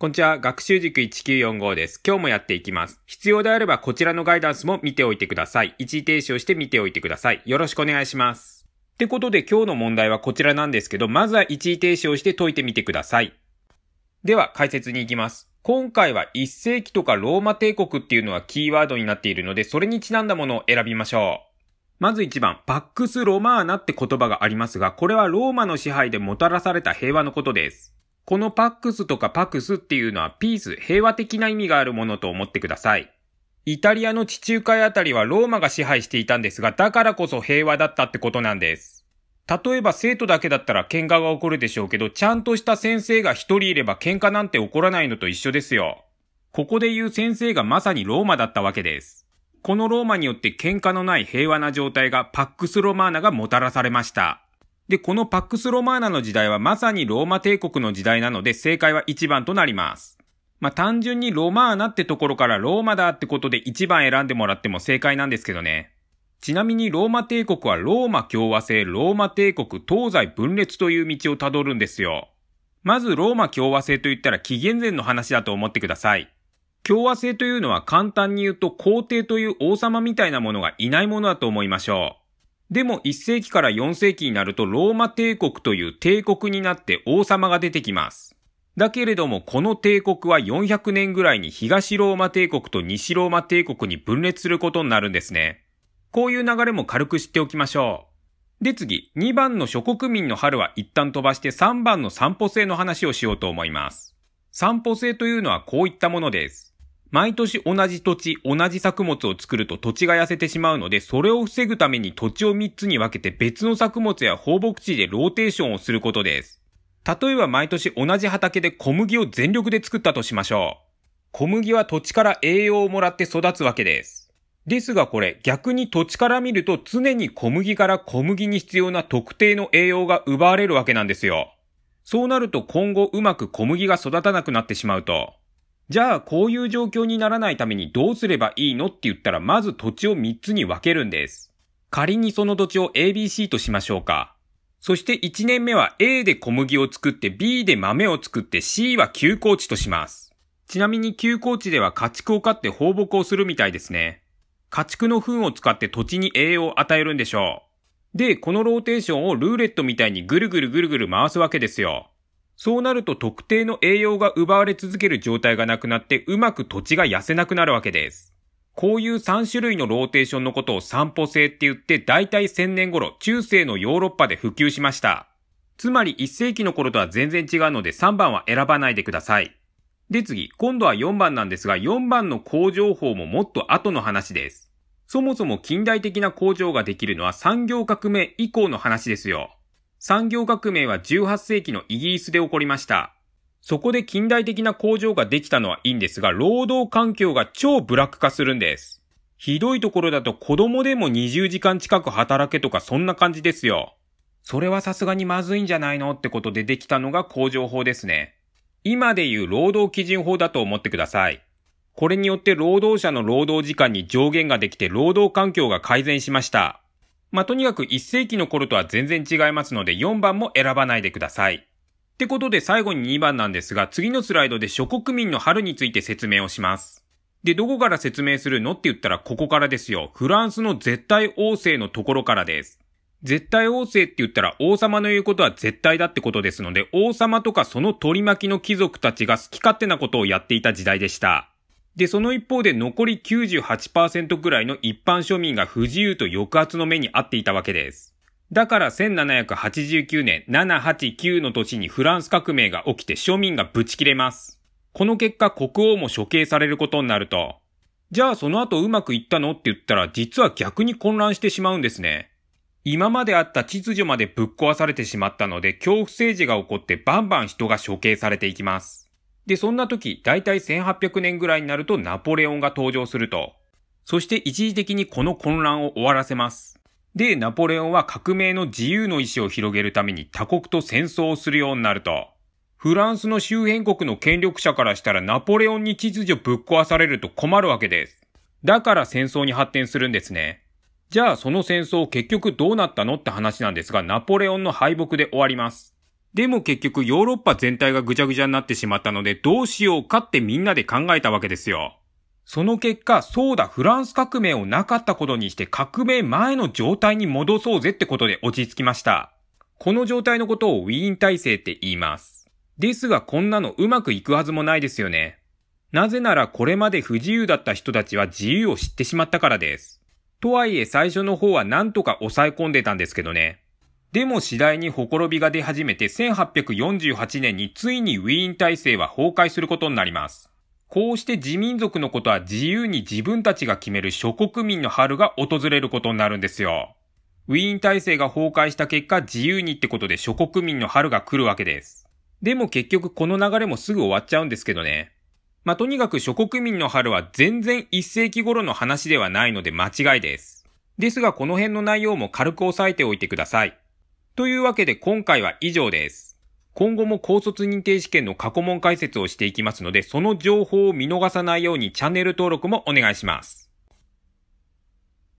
こんにちは。学習塾1945です。今日もやっていきます。必要であればこちらのガイダンスも見ておいてください。一時停止をして見ておいてください。よろしくお願いします。ってことで今日の問題はこちらなんですけど、まずは一時停止をして解いてみてください。では解説に行きます。今回は1世紀とかローマ帝国っていうのはキーワードになっているので、それにちなんだものを選びましょう。まず1番、パックス・ロマーナって言葉がありますが、これはローマの支配でもたらされた平和のことです。このパックスとかパクスっていうのはピース、平和的な意味があるものと思ってください。イタリアの地中海あたりはローマが支配していたんですが、だからこそ平和だったってことなんです。例えば生徒だけだったら喧嘩が起こるでしょうけど、ちゃんとした先生が一人いれば喧嘩なんて起こらないのと一緒ですよ。ここで言う先生がまさにローマだったわけです。このローマによって喧嘩のない平和な状態がパックスロマーナがもたらされました。で、このパックスロマーナの時代はまさにローマ帝国の時代なので正解は1番となります。まあ、単純にロマーナってところからローマだってことで1番選んでもらっても正解なんですけどね。ちなみにローマ帝国はローマ共和制、ローマ帝国、東西分裂という道をたどるんですよ。まずローマ共和制と言ったら紀元前の話だと思ってください。共和制というのは簡単に言うと皇帝という王様みたいなものがいないものだと思いましょう。でも1世紀から4世紀になるとローマ帝国という帝国になって王様が出てきます。だけれどもこの帝国は400年ぐらいに東ローマ帝国と西ローマ帝国に分裂することになるんですね。こういう流れも軽く知っておきましょう。で次、2番の諸国民の春は一旦飛ばして3番の散歩性の話をしようと思います。散歩性というのはこういったものです。毎年同じ土地、同じ作物を作ると土地が痩せてしまうので、それを防ぐために土地を3つに分けて別の作物や放牧地でローテーションをすることです。例えば毎年同じ畑で小麦を全力で作ったとしましょう。小麦は土地から栄養をもらって育つわけです。ですがこれ逆に土地から見ると常に小麦から小麦に必要な特定の栄養が奪われるわけなんですよ。そうなると今後うまく小麦が育たなくなってしまうと、じゃあ、こういう状況にならないためにどうすればいいのって言ったら、まず土地を3つに分けるんです。仮にその土地を ABC としましょうか。そして1年目は A で小麦を作って B で豆を作って C は休耕地とします。ちなみに休耕地では家畜を飼って放牧をするみたいですね。家畜の糞を使って土地に栄養を与えるんでしょう。で、このローテーションをルーレットみたいにぐるぐるぐるぐる回すわけですよ。そうなると特定の栄養が奪われ続ける状態がなくなってうまく土地が痩せなくなるわけです。こういう3種類のローテーションのことを散歩性って言って大体1000年頃中世のヨーロッパで普及しました。つまり1世紀の頃とは全然違うので3番は選ばないでください。で次、今度は4番なんですが、4番の工場法ももっと後の話です。そもそも近代的な工場ができるのは産業革命以降の話ですよ。産業革命は18世紀のイギリスで起こりました。そこで近代的な工場ができたのはいいんですが、労働環境が超ブラック化するんです。ひどいところだと子供でも20時間近く働けとかそんな感じですよ。それはさすがにまずいんじゃないのってことでできたのが工場法ですね。今でいう労働基準法だと思ってください。これによって労働者の労働時間に上限ができて労働環境が改善しました。まあ、とにかく1世紀の頃とは全然違いますので4番も選ばないでください。ってことで最後に2番なんですが、次のスライドで諸国民の春について説明をします。で、どこから説明するのって言ったらここからですよ。フランスの絶対王政のところからです。絶対王政って言ったら王様の言うことは絶対だってことですので、王様とかその取り巻きの貴族たちが好き勝手なことをやっていた時代でした。で、その一方で残り98%くらいの一般庶民が不自由と抑圧の目に遭っていたわけです。だから1789年789の年にフランス革命が起きて庶民がぶち切れます。この結果国王も処刑されることになると。じゃあその後うまくいったのって言ったら実は逆に混乱してしまうんですね。今まであった秩序までぶっ壊されてしまったので恐怖政治が起こってバンバン人が処刑されていきます。で、そんな時、だいたい1800年ぐらいになるとナポレオンが登場すると。そして一時的にこの混乱を終わらせます。で、ナポレオンは革命の自由の意志を広げるために他国と戦争をするようになると。フランスの周辺国の権力者からしたらナポレオンに秩序ぶっ壊されると困るわけです。だから戦争に発展するんですね。じゃあその戦争結局どうなったのって話なんですが、ナポレオンの敗北で終わります。でも結局ヨーロッパ全体がぐちゃぐちゃになってしまったのでどうしようかってみんなで考えたわけですよ。その結果、そうだ、フランス革命をなかったことにして革命前の状態に戻そうぜってことで落ち着きました。この状態のことをウィーン体制って言います。ですがこんなのうまくいくはずもないですよね。なぜならこれまで不自由だった人たちは自由を知ってしまったからです。とはいえ最初の方はなんとか抑え込んでたんですけどね。でも次第にほころびが出始めて1848年についにウィーン体制は崩壊することになります。こうして自民族のことは自由に自分たちが決める諸国民の春が訪れることになるんですよ。ウィーン体制が崩壊した結果自由にってことで諸国民の春が来るわけです。でも結局この流れもすぐ終わっちゃうんですけどね。まあ、とにかく諸国民の春は全然一世紀頃の話ではないので間違いです。ですがこの辺の内容も軽く押さえておいてください。というわけで今回は以上です。今後も高卒認定試験の過去問解説をしていきますので、その情報を見逃さないようにチャンネル登録もお願いします。